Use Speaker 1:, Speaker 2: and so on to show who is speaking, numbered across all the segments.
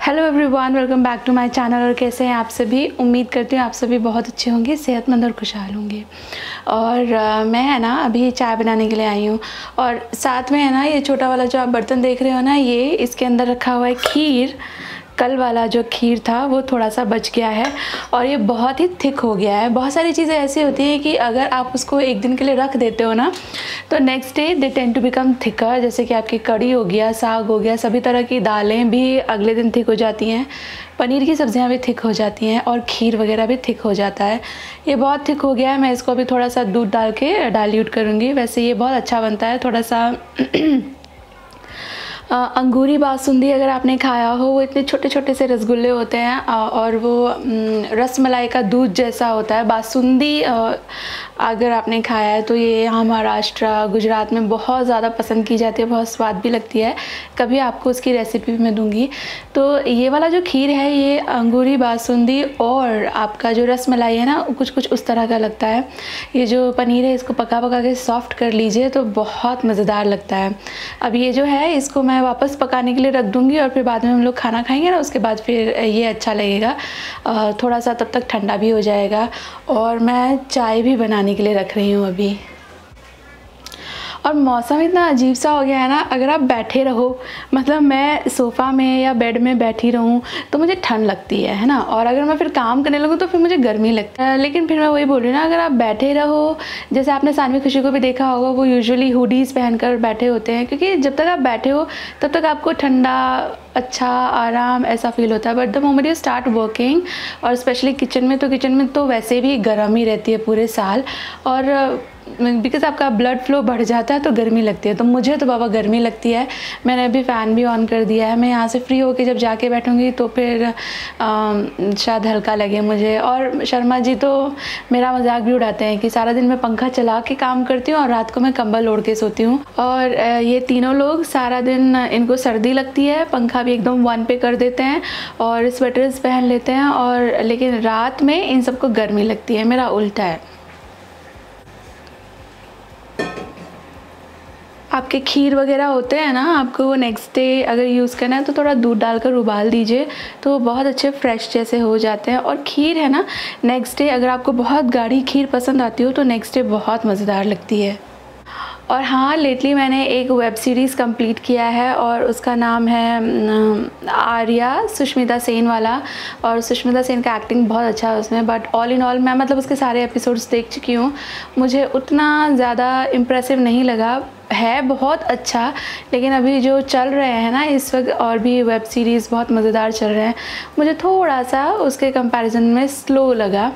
Speaker 1: Hello everyone welcome back to my channel और कैसे हैं आप सभी उम्मीद करती हूँ आप सभी बहुत अच्छे होंगे सेहतमंद और खुशहाल होंगे और मैं है ना अभी चाय बनाने के लिए आई हूँ और साथ में है ना ये छोटा वाला जो आप बर्तन देख रहे हो ना ये इसके अंदर रखा हुआ है खीर कल वाला जो खीर था वो थोड़ा सा बच गया है और ये बहुत ही थिक हो गया है बहुत सारी चीज़ें ऐसी होती हैं कि अगर आप उसको एक दिन के लिए रख देते हो ना तो next day they tend to become thicker जैसे कि आपकी कड़ी हो गया साग हो गया सभी तरह की दालें भी अगले दिन थिक हो जाती हैं पनीर की सब्ज़ियाँ भी थिक हो जाती हैं और खीर वगैरह भी थिक हो जाता है ये बहुत थिक हो गया है मैं इसको अभी थोड़ा सा दूध डाल के डाल्यूट करूँगी वैसे ये बहुत अच्छा बनता है थोड़ा सा अंगूरी बासुंदी अगर आपने खाया हो वो इतने छोटे छोटे से रसगुल्ले होते हैं और वो रस मलाई का दूध जैसा होता है बासुंदी अगर आपने खाया है तो ये यहाँ महाराष्ट्र गुजरात में बहुत ज़्यादा पसंद की जाती है बहुत स्वाद भी लगती है कभी आपको उसकी रेसिपी मैं दूँगी तो ये वाला जो खीर है ये अंगूरी बासुंदी और आपका जो रस मलाई है ना कुछ कुछ उस तरह का लगता है ये जो पनीर है इसको पका पका के सॉफ्ट कर लीजिए तो बहुत मज़ेदार लगता है अब ये जो है इसको मैं वापस पकाने के लिए रख दूँगी और फिर बाद में हम लोग खाना खाएंगे ना उसके बाद फिर ये अच्छा लगेगा थोड़ा सा तब तक ठंडा भी हो जाएगा और मैं चाय भी बनाने के लिए रख रही हूँ अभी और मौसम इतना अजीब सा हो गया है ना अगर आप बैठे रहो मतलब मैं सोफ़ा में या बेड में बैठी रहूँ तो मुझे ठंड लगती है है ना और अगर मैं फिर काम करने लगूँ तो फिर मुझे गर्मी लगती है लेकिन फिर मैं वही बोल रही हूँ ना अगर आप बैठे रहो जैसे आपने सानवी खुशी को भी देखा होगा वो यूजली हुडीज़ कर बैठे होते हैं क्योंकि जब तक आप बैठे हो तब तक आपको ठंडा अच्छा आराम ऐसा फील होता है but the moment you start working और स्पेशली किचन में तो किचन में तो वैसे भी गर्म ही रहती है पूरे साल और बिकॉज आपका ब्लड फ्लो बढ़ जाता है तो गर्मी लगती है तो मुझे तो बाबा गर्मी लगती है मैंने अभी फ़ैन भी ऑन कर दिया है मैं यहाँ से फ्री होकर जब जाके बैठूँगी तो फिर शायद हल्का लगे मुझे और शर्मा जी तो मेरा मजाक भी उड़ाते हैं कि सारा दिन मैं पंखा चला के काम करती हूँ और रात को मैं कंबल ओढ़ के सोती हूँ और ये तीनों लोग सारा दिन इनको सर्दी लगती है पंखा का भी एकदम वन पे कर देते हैं और स्वेटर्स पहन लेते हैं और लेकिन रात में इन सबको गर्मी लगती है मेरा उल्टा है आपके खीर वगैरह होते हैं ना आपको वो नेक्स्ट डे अगर यूज़ करना है तो थोड़ा दूध डालकर उबाल दीजिए तो वो बहुत अच्छे फ्रेश जैसे हो जाते हैं और खीर है ना नेक्स्ट डे अगर आपको बहुत गाढ़ी खीर पसंद आती हो तो नेक्स्ट डे बहुत मज़ेदार लगती है और हाँ लेटली मैंने एक वेब सीरीज़ कंप्लीट किया है और उसका नाम है आर्या सुष्मिता सेन वाला और सुष्मिता सेन का एक्टिंग बहुत अच्छा है उसमें बट ऑल इन ऑल मैं मतलब उसके सारे एपिसोड्स देख चुकी हूँ मुझे उतना ज़्यादा इम्प्रेसिव नहीं लगा है बहुत अच्छा लेकिन अभी जो चल रहे हैं ना इस वक्त और भी वेब सीरीज़ बहुत मज़ेदार चल रहे हैं मुझे थोड़ा सा उसके कंपैरिजन में स्लो लगा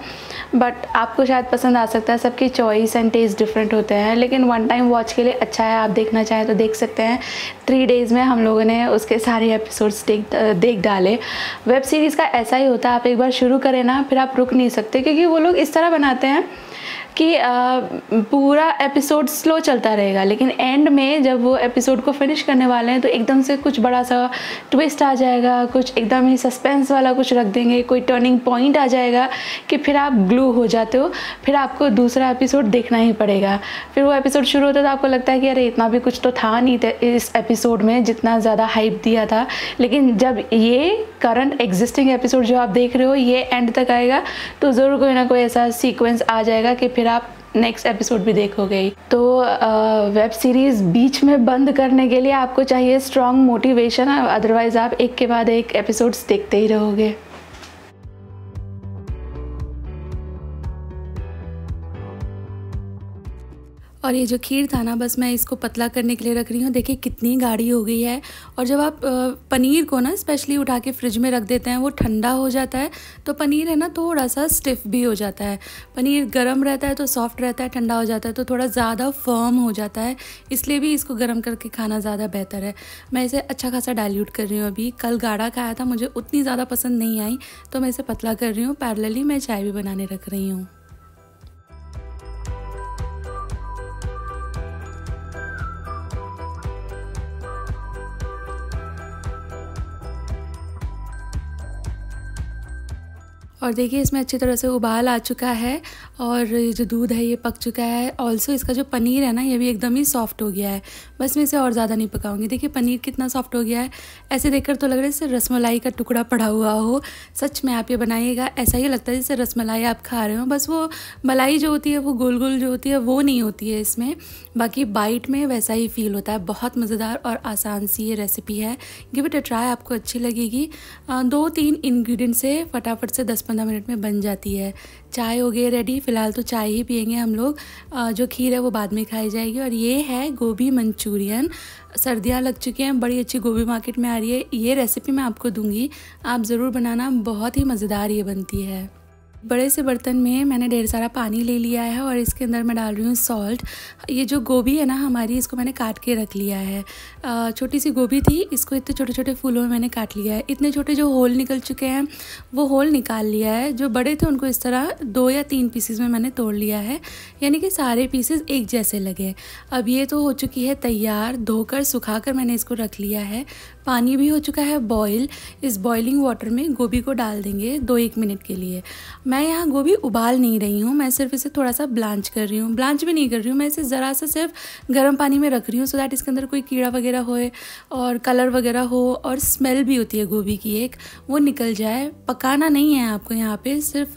Speaker 1: बट आपको शायद पसंद आ सकता है सबकी चॉइस एंड टेस्ट डिफरेंट होते हैं लेकिन वन टाइम वॉच के लिए अच्छा है आप देखना चाहें तो देख सकते हैं थ्री डेज़ में हम लोगों ने उसके सारे एपिसोड्स देख देख डाले वेब सीरीज़ का ऐसा ही होता है आप एक बार शुरू करें ना फिर आप रुक नहीं सकते क्योंकि वो लोग इस तरह बनाते हैं कि पूरा एपिसोड स्लो चलता रहेगा लेकिन एंड में जब वो एपिसोड को फिनिश करने वाले हैं तो एकदम से कुछ बड़ा सा ट्विस्ट आ जाएगा कुछ एकदम ही सस्पेंस वाला कुछ रख देंगे कोई टर्निंग पॉइंट आ जाएगा कि फिर आप ग्लू हो जाते हो फिर आपको दूसरा एपिसोड देखना ही पड़ेगा फिर वो एपिसोड शुरू होता है तो आपको लगता है कि अरे इतना भी कुछ तो था नहीं था इस एपिसोड में जितना ज़्यादा हाइप दिया था लेकिन जब ये करंट एग्जिस्टिंग एपिसोड जो आप देख रहे हो ये एंड तक आएगा तो ज़रूर कोई ना कोई ऐसा सीक्वेंस आ जाएगा कि फिर फिर आप नेक्स्ट एपिसोड भी देखोगे तो वेब सीरीज़ बीच में बंद करने के लिए आपको चाहिए स्ट्रॉन्ग मोटिवेशन अदरवाइज़ आप एक के बाद एक एपिसोड्स देखते ही रहोगे और ये जो खीर था ना बस मैं इसको पतला करने के लिए रख रही हूँ देखिए कितनी गाढ़ी हो गई है और जब आप पनीर को ना स्पेशली उठा के फ्रिज में रख देते हैं वो ठंडा हो जाता है तो पनीर है ना थोड़ा सा स्टिफ भी हो जाता है पनीर गर्म रहता है तो सॉफ्ट रहता है ठंडा हो जाता है तो थोड़ा ज़्यादा फर्म हो जाता है इसलिए भी इसको गर्म करके खाना ज़्यादा बेहतर है मैं इसे अच्छा खासा डायल्यूट कर रही हूँ अभी कल गाढ़ा खाया था मुझे उतनी ज़्यादा पसंद नहीं आई तो मैं इसे पतला कर रही हूँ पैरलली मैं चाय भी बनाने रख रही हूँ और देखिए इसमें अच्छी तरह से उबाल आ चुका है और ये जो दूध है ये पक चुका है ऑल्सो इसका जो पनीर है ना ये भी एकदम ही सॉफ्ट हो गया है बस मैं इसे और ज़्यादा नहीं पकाऊंगी देखिए पनीर कितना सॉफ्ट हो गया है ऐसे देखकर तो लग रहा है जैसे रसमलाई का टुकड़ा पड़ा हुआ हो सच में आप ये बनाइएगा ऐसा ही लगता है जैसे रसमलाई आप खा रहे हो बस वो मलाई जो होती है वो गोल गोल जो होती है वो नहीं होती है इसमें बाकी बाइट में वैसा ही फील होता है बहुत मज़ेदार और आसान सी ये रेसिपी है गिव इट अ ट्राई आपको अच्छी लगेगी दो तीन इन्ग्रीडियंट से फटाफट से दस पंद्रह मिनट में बन जाती है चाय हो गई रेडी फ़िलहाल तो चाय ही पियेंगे हम लोग जो खीर है वो बाद में खाई जाएगी और ये है गोभी मंचूरियन सर्दियाँ लग चुकी हैं बड़ी अच्छी गोभी मार्केट में आ रही है ये रेसिपी मैं आपको दूंगी आप ज़रूर बनाना बहुत ही मज़ेदार ये बनती है बड़े से बर्तन में मैंने ढेर सारा पानी ले लिया है और इसके अंदर मैं डाल रही हूँ सॉल्ट ये जो गोभी है ना हमारी इसको मैंने काट के रख लिया है छोटी सी गोभी थी इसको इतने छोटे छोटे फूलों में मैंने काट लिया है इतने छोटे जो होल निकल चुके हैं वो होल निकाल लिया है जो बड़े थे उनको इस तरह दो या तीन पीसेज में मैंने तोड़ लिया है यानी कि सारे पीसेज एक जैसे लगे अब ये तो हो चुकी है तैयार धोकर सुखा कर मैंने इसको रख लिया है पानी भी हो चुका है बॉयल इस बॉयलिंग वाटर में गोभी को डाल देंगे दो एक मिनट के लिए मैं मैं यहाँ गोभी उबाल नहीं रही हूँ मैं सिर्फ इसे थोड़ा सा ब्लांच कर रही हूँ ब्लांच भी नहीं कर रही हूँ मैं इसे ज़रा सा सिर्फ गर्म पानी में रख रही हूँ सो दैट इसके अंदर कोई कीड़ा वगैरह होए और कलर वगैरह हो और स्मेल भी होती है गोभी की एक वो निकल जाए पकाना नहीं है आपको यहाँ पर सिर्फ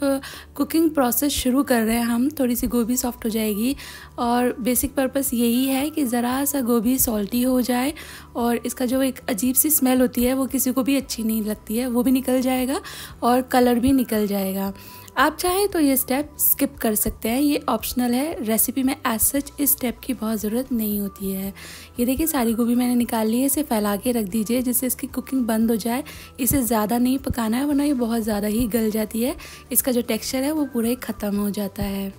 Speaker 1: कुकिंग प्रोसेस शुरू कर रहे हैं हम थोड़ी सी गोभी सॉफ्ट हो जाएगी और बेसिक पर्पस यही है कि ज़रा सा गोभी सॉल्टी हो जाए और इसका जो एक अजीब सी स्मेल होती है वो किसी को भी अच्छी नहीं लगती है वो भी निकल जाएगा और कलर भी निकल जाएगा आप चाहें तो ये स्टेप स्किप कर सकते हैं ये ऑप्शनल है रेसिपी में एज सच इस स्टेप की बहुत ज़रूरत नहीं होती है ये देखिए सारी गोभी मैंने निकाल ली है इसे फैला के रख दीजिए जिससे इसकी कुकिंग बंद हो जाए इसे ज़्यादा नहीं पकाना है वरना ये बहुत ज़्यादा ही गल जाती है इसका जो टेक्सचर है वो पूरा ही ख़त्म हो जाता है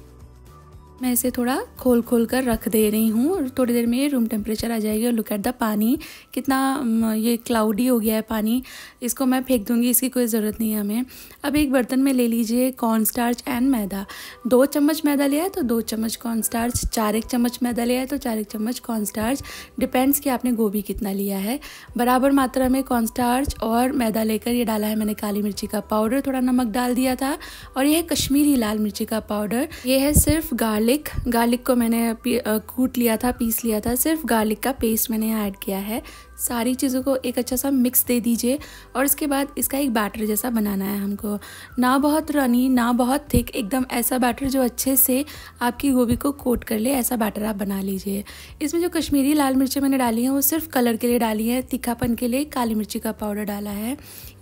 Speaker 1: मैं इसे थोड़ा खोल खोल कर रख दे रही हूँ और थोड़ी देर में ये रूम टेम्परेचर आ जाएगी और लुक एट द पानी कितना ये क्लाउडी हो गया है पानी इसको मैं फेंक दूँगी इसकी कोई ज़रूरत नहीं है हमें अब एक बर्तन में ले लीजिए कॉर्न स्टार्च एंड मैदा दो चम्मच मैदा लिया है तो दो चम्मच कॉर्न स्टार्च चार एक चम्मच मैदा लिया है तो चार एक चम्मच कॉर्न स्टार्च डिपेंड्स कि आपने गोभी कितना लिया है बराबर मात्रा में कॉर्न स्टार्च और मैदा लेकर ये डाला है मैंने काली मिर्ची का पाउडर थोड़ा नमक डाल दिया था और यह है कश्मीरी लाल मिर्ची का पाउडर यह है सिर्फ गार्लिक गार्लिक गार्लिक को मैंने कूट लिया था पीस लिया था सिर्फ गार्लिक का पेस्ट मैंने ऐड किया है सारी चीज़ों को एक अच्छा सा मिक्स दे दीजिए और इसके बाद इसका एक बैटर जैसा बनाना है हमको ना बहुत रनी ना बहुत थिक एकदम ऐसा बैटर जो अच्छे से आपकी गोभी को कोट कर ले ऐसा बैटर आप बना लीजिए इसमें जो कश्मीरी लाल मिर्चें मैंने डाली हैं वो सिर्फ कलर के लिए डाली हैं तीखापन के लिए काली मिर्ची का पाउडर डाला है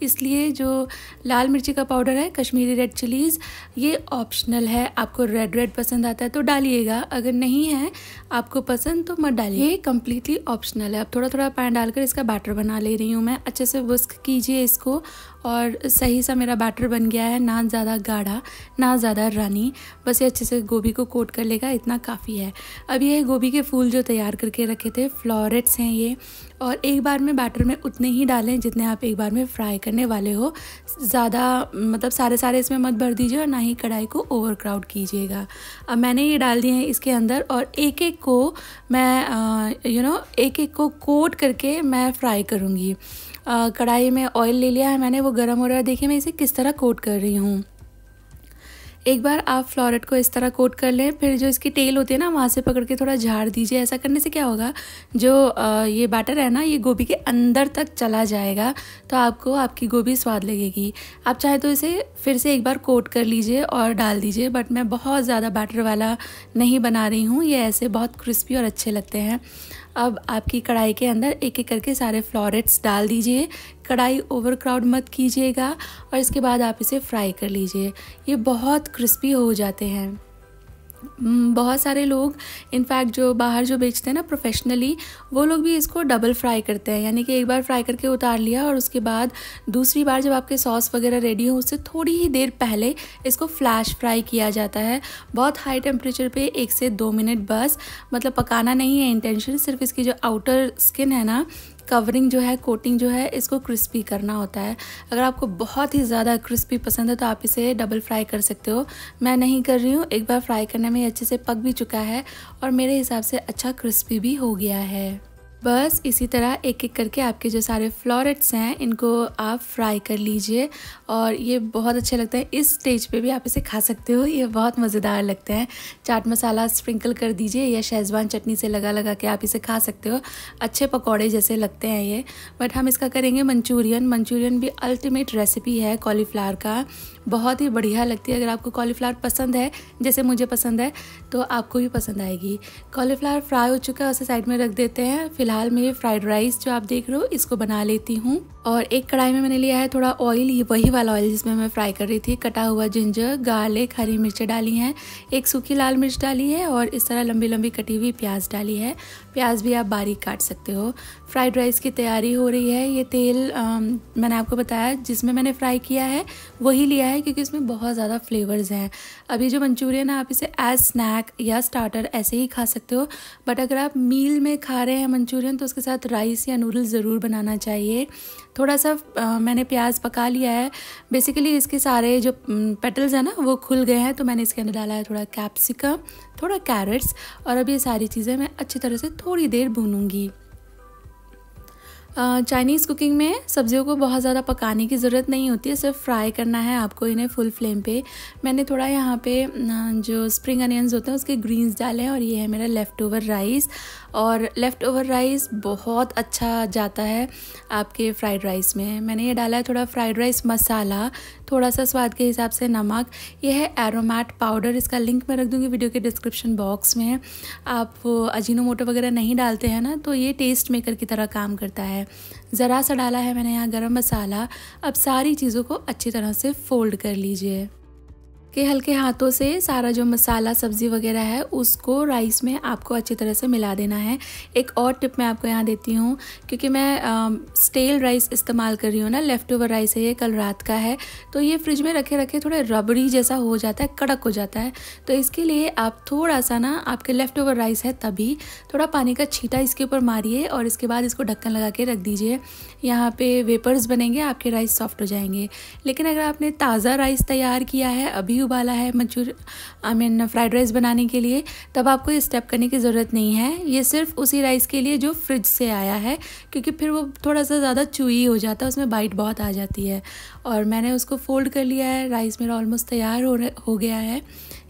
Speaker 1: इसलिए जो लाल मिर्ची का पाउडर है कश्मीरी रेड चिलीज़ ये ऑप्शनल है आपको रेड रेड पसंद आता है तो डालिएगा अगर नहीं है आपको पसंद तो मत डालिए ये कम्प्लीटली ऑप्शनल है आप थोड़ा थोड़ा पैन डाल डालकर इसका बैटर बना ले रही हूँ मैं अच्छे से विस्क कीजिए इसको और सही सा मेरा बैटर बन गया है ना ज़्यादा गाढ़ा ना ज़्यादा रानी बस ये अच्छे से गोभी को कोट कर लेगा इतना काफ़ी है अब ये गोभी के फूल जो तैयार करके रखे थे फ्लोरेट्स हैं ये और एक बार में बैटर में उतने ही डालें जितने आप एक बार में फ्राई करने वाले हो ज़्यादा मतलब सारे सारे इसमें मत भर दीजिए और ना ही कढ़ाई को ओवर क्राउड कीजिएगा अब मैंने ये डाल दिए हैं इसके अंदर और एक एक को मैं यू नो you know, एक एक को कोट करके मैं फ्राई करूँगी कढ़ाई में ऑयल ले लिया है मैंने वो गर्म हो रहा है देखिए मैं इसे किस तरह कोट कर रही हूँ एक बार आप फ्लोरेट को इस तरह कोट कर लें फिर जो इसकी टेल होती है ना वहाँ से पकड़ के थोड़ा झाड़ दीजिए ऐसा करने से क्या होगा जो ये बैटर है ना ये गोभी के अंदर तक चला जाएगा तो आपको आपकी गोभी स्वाद लगेगी आप चाहे तो इसे फिर से एक बार कोट कर लीजिए और डाल दीजिए बट मैं बहुत ज़्यादा बैटर वाला नहीं बना रही हूँ ये ऐसे बहुत क्रिस्पी और अच्छे लगते हैं अब आपकी कढ़ाई के अंदर एक एक करके सारे फ्लोरेट्स डाल दीजिए कढ़ाई ओवर क्राउड मत कीजिएगा और इसके बाद आप इसे फ्राई कर लीजिए ये बहुत क्रिस्पी हो जाते हैं बहुत सारे लोग इनफैक्ट जो बाहर जो बेचते हैं ना प्रोफेशनली वो लोग भी इसको डबल फ्राई करते हैं यानी कि एक बार फ्राई करके उतार लिया और उसके बाद दूसरी बार जब आपके सॉस वगैरह रेडी हो उससे थोड़ी ही देर पहले इसको फ्लैश फ्राई किया जाता है बहुत हाई टेम्परेचर पे एक से दो मिनट बस मतलब पकाना नहीं है इंटेंशन सिर्फ इसकी जो आउटर स्किन है ना कवरिंग जो है कोटिंग जो है इसको क्रिस्पी करना होता है अगर आपको बहुत ही ज़्यादा क्रिस्पी पसंद है तो आप इसे डबल फ्राई कर सकते हो मैं नहीं कर रही हूँ एक बार फ्राई करने में अच्छे से पक भी चुका है और मेरे हिसाब से अच्छा क्रिस्पी भी हो गया है बस इसी तरह एक एक करके आपके जो सारे फ्लोरेट्स हैं इनको आप फ्राई कर लीजिए और ये बहुत अच्छे लगते हैं इस स्टेज पे भी आप इसे खा सकते हो ये बहुत मज़ेदार लगते हैं चाट मसाला स्प्रिंकल कर दीजिए या शेज़वान चटनी से लगा लगा के आप इसे खा सकते हो अच्छे पकौड़े जैसे लगते हैं ये बट हम इसका करेंगे मंचूरियन मंचूरियन भी अल्टीमेट रेसिपी है कॉलीफ्लावर का बहुत ही बढ़िया लगती है अगर आपको कॉलीफ्लावर पसंद है जैसे मुझे पसंद है तो आपको भी पसंद आएगी कॉलीफ्लावर फ्राई हो चुका है उसे साइड में रख देते हैं फिर फिलहाल मैं फ्राइड राइस जो आप देख रहे हो इसको बना लेती हूँ और एक कढ़ाई में मैंने लिया है थोड़ा ऑयल वही वाला ऑयल जिसमें मैं फ्राई कर रही थी कटा हुआ जिंजर गार्लिक हरी मिर्चें डाली हैं एक सूखी लाल मिर्च डाली है और इस तरह लंबी लंबी कटी हुई प्याज डाली है प्याज भी आप बारीक काट सकते हो फ्राइड राइस की तैयारी हो रही है ये तेल आ, मैंने आपको बताया जिसमें मैंने फ्राई किया है वही लिया है क्योंकि इसमें बहुत ज़्यादा फ्लेवर्स हैं अभी जो मंचूरियन है आप इसे एज स्नैक या स्टार्टर ऐसे ही खा सकते हो बट अगर आप मील में खा रहे हैं मंचूरियन तो उसके साथ राइस या नूडल्स ज़रूर बनाना चाहिए थोड़ा सा आ, मैंने प्याज पका लिया है बेसिकली इसके सारे जो पेटल्स हैं ना वो खुल गए हैं तो मैंने इसके अंदर डाला है थोड़ा कैप्सिकम थोड़ा कैरेट्स और अभी ये सारी चीज़ें मैं अच्छी तरह से थोड़ी देर भूनूंगी चाइनीज़ कुकिंग में सब्जियों को बहुत ज़्यादा पकाने की ज़रूरत नहीं होती है सिर्फ फ्राई करना है आपको इन्हें फुल फ्लेम पे मैंने थोड़ा यहाँ पे जो स्प्रिंग अनियंस होते हैं उसके ग्रीन्स डाले हैं और ये है मेरा लेफ़्ट ओवर राइस और लेफ़्ट ओवर राइस बहुत अच्छा जाता है आपके फ्राइड राइस में मैंने ये डाला है थोड़ा फ्राइड राइस मसाला थोड़ा सा स्वाद के हिसाब से नमक यह है एरोमैट पाउडर इसका लिंक मैं रख दूँगी वीडियो के डिस्क्रिप्शन बॉक्स में आप अजीनोमोटो वगैरह नहीं डालते हैं ना तो ये टेस्ट मेकर की तरह काम करता है ज़रा सा डाला है मैंने यहाँ गर्म मसाला अब सारी चीज़ों को अच्छी तरह से फोल्ड कर लीजिए कि हल्के हाथों से सारा जो मसाला सब्ज़ी वगैरह है उसको राइस में आपको अच्छी तरह से मिला देना है एक और टिप मैं आपको यहाँ देती हूँ क्योंकि मैं आ, स्टेल राइस इस्तेमाल कर रही हूँ ना लेफ़्ट ओवर राइस है ये कल रात का है तो ये फ्रिज में रखे रखे थोड़े रबड़ी जैसा हो जाता है कड़क हो जाता है तो इसके लिए आप थोड़ा सा ना आपके लेफ़्ट ओवर राइस है तभी थोड़ा पानी का छीटा इसके ऊपर मारिए और इसके बाद इसको ढक्कन लगा के रख दीजिए यहाँ पर वेपर्स बनेंगे आपके राइस सॉफ्ट हो जाएंगे लेकिन अगर आपने ताज़ा राइस तैयार किया है अभी दही उबाला है मंचूर आई मीन फ्राइड राइस बनाने के लिए तब आपको ये स्टेप करने की ज़रूरत नहीं है ये सिर्फ उसी राइस के लिए जो फ्रिज से आया है क्योंकि फिर वो थोड़ा सा ज़्यादा चूई हो जाता है उसमें बाइट बहुत आ जाती है और मैंने उसको फोल्ड कर लिया है राइस मेरा ऑलमोस्ट तैयार हो हो गया है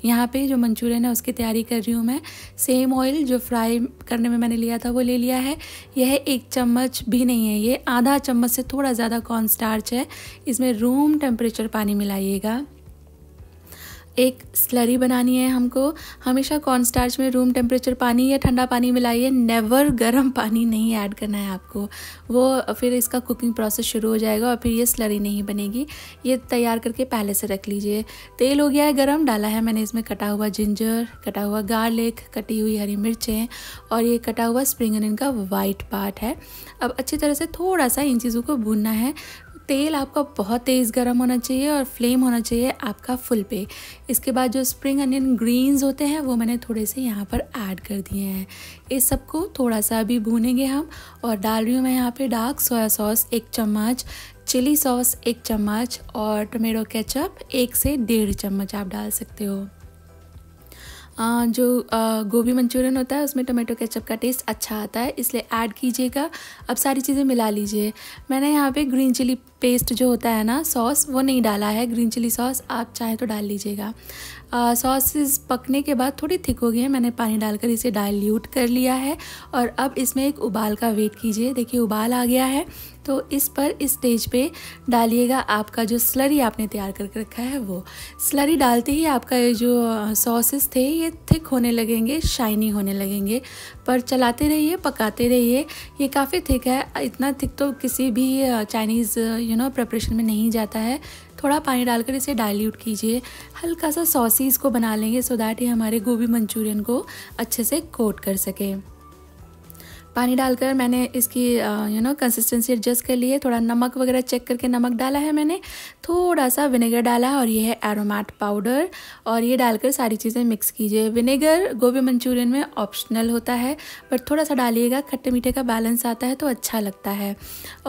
Speaker 1: यहाँ पे जो मंचूरियन है उसकी तैयारी कर रही हूँ मैं सेम ऑयल जो फ्राई करने में मैंने लिया था वो ले लिया है यह एक चम्मच भी नहीं है ये आधा चम्मच से थोड़ा ज़्यादा कॉर्न स्टार्च है इसमें रूम टेम्परेचर पानी मिलाइएगा एक स्लरी बनानी है हमको हमेशा कॉर्नस्टार्च में रूम टेम्परेचर पानी या ठंडा पानी मिलाइए नेवर गर्म पानी नहीं ऐड करना है आपको वो फिर इसका कुकिंग प्रोसेस शुरू हो जाएगा और फिर ये स्लरी नहीं बनेगी ये तैयार करके पहले से रख लीजिए तेल हो गया है गर्म डाला है मैंने इसमें कटा हुआ जिंजर कटा हुआ गार्लिक कटी हुई हरी मिर्चें और ये कटा हुआ स्प्रिंग अनियन का वाइट पार्ट है अब अच्छी तरह से थोड़ा सा इन चीज़ों को भूनना है तेल आपका बहुत तेज़ गर्म होना चाहिए और फ्लेम होना चाहिए आपका फुल पे इसके बाद जो स्प्रिंग अनियन ग्रीन्स होते हैं वो मैंने थोड़े से यहाँ पर ऐड कर दिए हैं इस सबको थोड़ा सा अभी भूनेंगे हम और डाल रही हूँ मैं यहाँ पे डार्क सोया सॉस एक चम्मच चिली सॉस एक चम्मच और टोमेटो केचप एक से डेढ़ चम्मच आप डाल सकते हो जो गोभी मंचूरियन होता है उसमें टोमेटो केचप का टेस्ट अच्छा आता है इसलिए ऐड कीजिएगा अब सारी चीज़ें मिला लीजिए मैंने यहाँ पे ग्रीन चिली पेस्ट जो होता है ना सॉस वो नहीं डाला है ग्रीन चिली सॉस आप चाहे तो डाल लीजिएगा सॉसेस पकने के बाद थोड़ी थिक हो गई है मैंने पानी डालकर इसे डाइल्यूट कर लिया है और अब इसमें एक उबाल का वेट कीजिए देखिए उबाल आ गया है तो इस पर इस स्टेज पे डालिएगा आपका जो स्लरी आपने तैयार करके रखा है वो स्लरी डालते ही आपका ये जो सॉसेस थे ये थिक होने लगेंगे शाइनी होने लगेंगे पर चलाते रहिए पकाते रहिए ये काफ़ी थिक है इतना थिक तो किसी भी चाइनीज़ यू नो प्रपरेशन में नहीं जाता है थोड़ा पानी डालकर इसे डाइल्यूट कीजिए हल्का सा सॉसी इसको बना लेंगे सो दैट ये हमारे गोभी मंचूरियन को अच्छे से कोट कर सकें पानी डालकर मैंने इसकी यू नो कंसिस्टेंसी एडजस्ट कर ली है थोड़ा नमक वगैरह चेक करके नमक डाला है मैंने थोड़ा सा विनेगर डाला और ये है एरोमेट पाउडर और ये डालकर सारी चीज़ें मिक्स कीजिए विनेगर गोभी मंचूरियन में ऑप्शनल होता है बट थोड़ा सा डालिएगा खट्टे मीठे का बैलेंस आता है तो अच्छा लगता है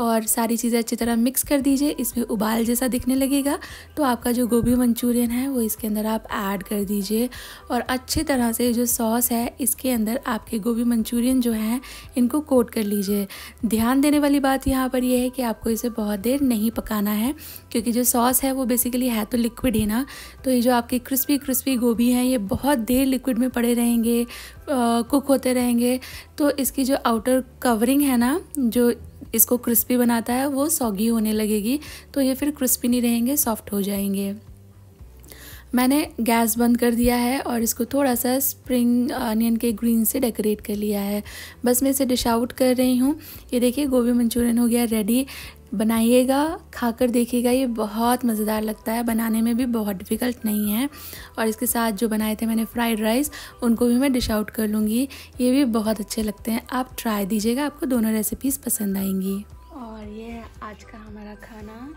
Speaker 1: और सारी चीज़ें अच्छी तरह मिक्स कर दीजिए इसमें उबाल जैसा दिखने लगेगा तो आपका जो गोभी मंचूरियन है वो इसके अंदर आप ऐड कर दीजिए और अच्छी तरह से जो सॉस है इसके अंदर आपके गोभी मंचूरियन जो हैं इनको कोट कर लीजिए ध्यान देने वाली बात यहाँ पर यह है कि आपको इसे बहुत देर नहीं पकाना है क्योंकि जो सॉस है वो बेसिकली है तो लिक्विड ही ना तो ये जो आपकी क्रिस्पी क्रिस्पी गोभी हैं ये बहुत देर लिक्विड में पड़े रहेंगे कुक होते रहेंगे तो इसकी जो आउटर कवरिंग है ना जो इसको क्रिस्पी बनाता है वो सॉगी होने लगेगी तो ये फिर क्रिस्पी नहीं रहेंगे सॉफ्ट हो जाएंगे मैंने गैस बंद कर दिया है और इसको थोड़ा सा स्प्रिंग अनियन के ग्रीन से डेकोरेट कर लिया है बस मैं इसे डिश आउट कर रही हूँ ये देखिए गोभी मंचूरियन हो गया रेडी बनाइएगा खाकर देखिएगा ये बहुत मज़ेदार लगता है बनाने में भी बहुत डिफ़िकल्ट नहीं है और इसके साथ जो बनाए थे मैंने फ्राइड राइस उनको भी मैं डिश आउट कर लूँगी ये भी बहुत अच्छे लगते हैं आप ट्राई दीजिएगा आपको दोनों रेसिपीज़ पसंद आएंगी और ये आज का हमारा खाना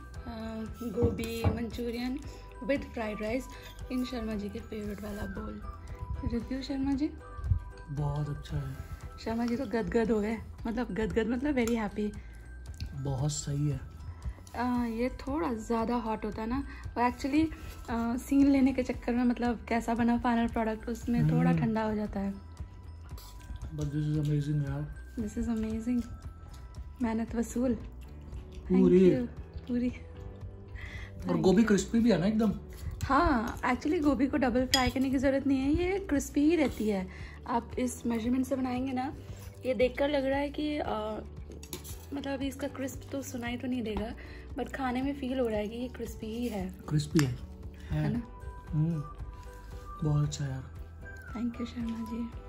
Speaker 1: गोभी मंचूरियन विद फ्राइड राइस इन शर्मा जी के फेवरेट वाला बोल रिव्यू शर्मा जी बहुत अच्छा है शर्मा जी तो गदगद हो गए मतलब गदगद मतलब वेरी हैप्पी बहुत सही है आ, ये थोड़ा ज़्यादा हॉट होता ना और एक्चुअली सीन लेने के चक्कर में मतलब कैसा बना फाइनल प्रोडक्ट उसमें हम्म। थोड़ा ठंडा हो जाता है बट दिस इज अमेजिंग यार दिस इज अमेजिंग मेहनत वसूल पूरी पूरी और गोभी क्रिस्पी भी है ना एकदम हाँ एक्चुअली गोभी को डबल फ्राई करने की ज़रूरत नहीं है ये क्रिस्पी ही रहती है आप इस मेजरमेंट से बनाएंगे ना ये देखकर लग रहा है कि आ, मतलब अभी इसका क्रिस्प तो सुनाई तो नहीं देगा बट खाने में फील हो रहा है कि ये क्रिस्पी ही है क्रिस्पी है है, है ना हम्म। बहुत अच्छा यार थैंक यू शर्मा जी